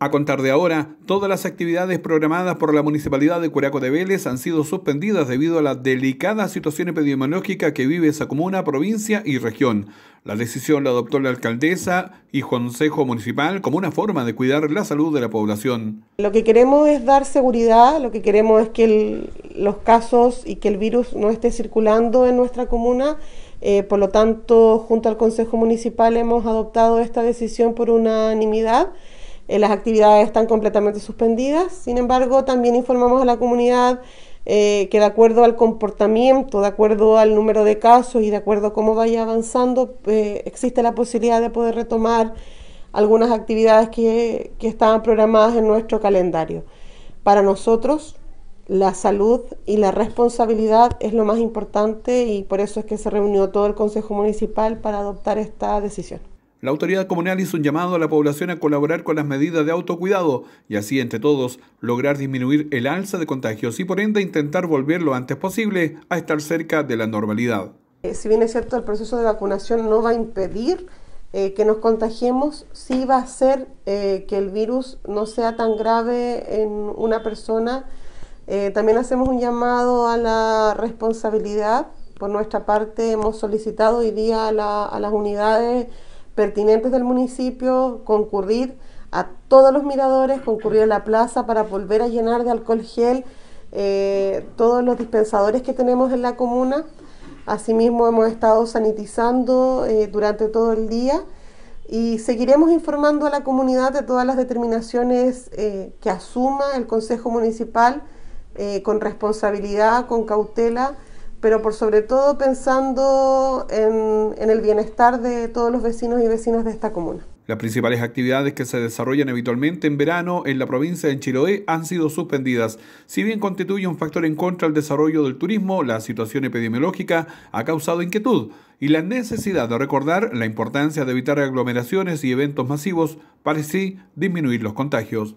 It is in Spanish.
A contar de ahora, todas las actividades programadas por la Municipalidad de Curaco de Vélez han sido suspendidas debido a la delicada situación epidemiológica que vive esa comuna, provincia y región. La decisión la adoptó la alcaldesa y Consejo Municipal como una forma de cuidar la salud de la población. Lo que queremos es dar seguridad, lo que queremos es que los casos y que el virus no esté circulando en nuestra comuna. Eh, por lo tanto, junto al Consejo Municipal hemos adoptado esta decisión por unanimidad. Eh, las actividades están completamente suspendidas. Sin embargo, también informamos a la comunidad eh, que de acuerdo al comportamiento, de acuerdo al número de casos y de acuerdo a cómo vaya avanzando, eh, existe la posibilidad de poder retomar algunas actividades que, que estaban programadas en nuestro calendario. Para nosotros, la salud y la responsabilidad es lo más importante y por eso es que se reunió todo el Consejo Municipal para adoptar esta decisión. La autoridad comunal hizo un llamado a la población a colaborar con las medidas de autocuidado y así entre todos lograr disminuir el alza de contagios y por ende intentar volver lo antes posible a estar cerca de la normalidad. Eh, si bien es cierto, el proceso de vacunación no va a impedir eh, que nos contagiemos, sí va a hacer eh, que el virus no sea tan grave en una persona. también hacemos un llamado a la responsabilidad. Por nuestra parte hemos solicitado hoy día a, a las unidades pertinentes del municipio, concurrir a todos los miradores, concurrir a la plaza para volver a llenar de alcohol gel eh, todos los dispensadores que tenemos en la comuna. Asimismo, hemos estado sanitizando eh, durante todo el día y seguiremos informando a la comunidad de todas las determinaciones eh, que asuma el Consejo Municipal con responsabilidad, con cautela pero por sobre todo pensando en, el bienestar de todos los vecinos y vecinas de esta comuna. Las principales actividades que se desarrollan habitualmente en verano en la provincia de Chiloé han sido suspendidas. Si bien constituye un factor en contra al desarrollo del turismo, la situación epidemiológica ha causado inquietud y la necesidad de recordar la importancia de evitar aglomeraciones y eventos masivos para así disminuir los contagios.